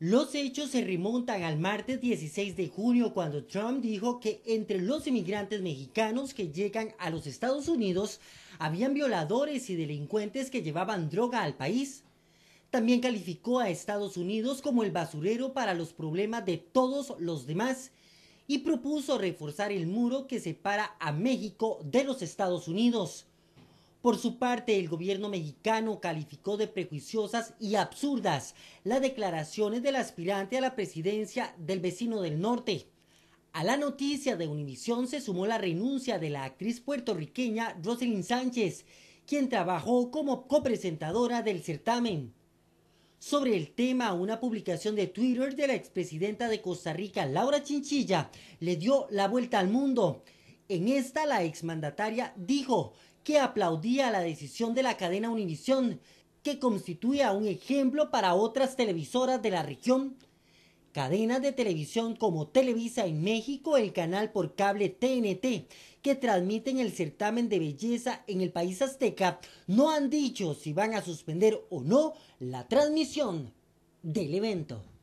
Los hechos se remontan al martes 16 de junio cuando Trump dijo que entre los inmigrantes mexicanos que llegan a los Estados Unidos habían violadores y delincuentes que llevaban droga al país. También calificó a Estados Unidos como el basurero para los problemas de todos los demás y propuso reforzar el muro que separa a México de los Estados Unidos. Por su parte, el gobierno mexicano calificó de prejuiciosas y absurdas las declaraciones del aspirante a la presidencia del vecino del norte. A la noticia de Univisión se sumó la renuncia de la actriz puertorriqueña Rosalind Sánchez, quien trabajó como copresentadora del certamen. Sobre el tema, una publicación de Twitter de la expresidenta de Costa Rica, Laura Chinchilla, le dio la vuelta al mundo en esta, la exmandataria dijo que aplaudía la decisión de la cadena Univision, que constituía un ejemplo para otras televisoras de la región. Cadenas de televisión como Televisa en México, el canal por cable TNT, que transmiten el certamen de belleza en el país azteca, no han dicho si van a suspender o no la transmisión del evento.